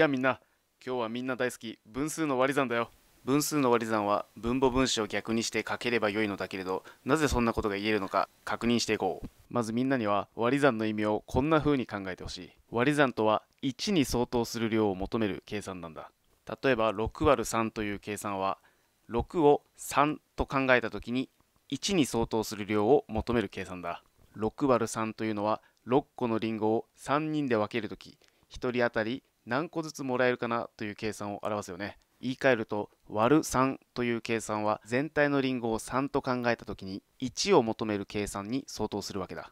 やみんな今日はみんな大好き分数の割り算だよ分数の割り算は分母分子を逆にしてかければよいのだけれどなぜそんなことが言えるのか確認していこうまずみんなには割り算の意味をこんな風に考えてほしい割り算とは1に相当する量を求める計算なんだ例えば 6÷3 という計算は6を3と考えた時に1に相当する量を求める計算だ 6÷3 というのは6個のリンゴを3人で分ける時1人当たり何個ずつもらえるかなという計算を表すよね言い換えると割る3という計算は全体のリンゴを3と考えた時に1を求める計算に相当するわけだ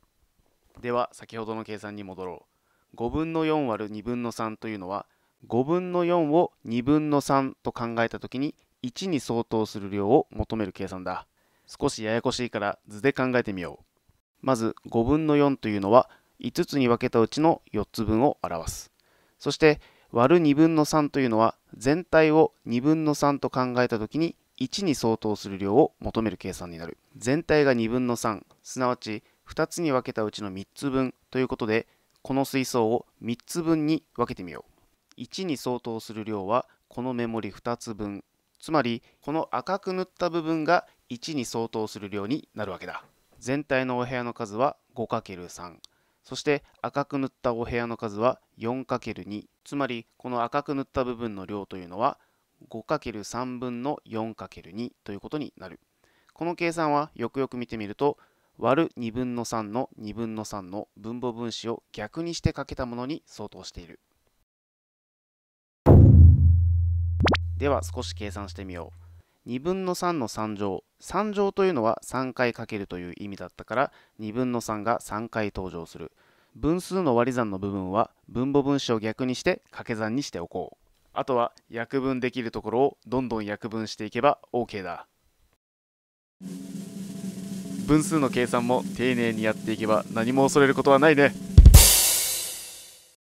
では先ほどの計算に戻ろう5分の4割る2分の3というのは5分の4を2分の3と考えた時に1に相当する量を求める計算だ少しややこしいから図で考えてみようまず5分の4というのは5つに分けたうちの4つ分を表すそして割る2分の3というのは全体を2分の3と考えた時に1に相当する量を求める計算になる全体が2分の3すなわち2つに分けたうちの3つ分ということでこの水槽を3つ分に分けてみよう1に相当する量はこの目盛り2つ分つまりこの赤く塗った部分が1に相当する量になるわけだ全体のお部屋の数は 5×3 そして赤く塗ったお部屋の数は 4×2 つまりこの赤く塗った部分の量というのは 5×3 分の 4×2 ということになるこの計算はよくよく見てみると割る2分の3の2分の3の分母分子を逆にしてかけたものに相当しているでは少し計算してみよう2分の3の3乗3乗というのは3回かけるという意味だったから2分の3が3回登場する分数の割り算の部分は分母分子を逆にして掛け算にしておこう。あとは約分できるところをどんどん約分していけば OK だ。分数の計算も丁寧にやっていけば何も恐れることはないね。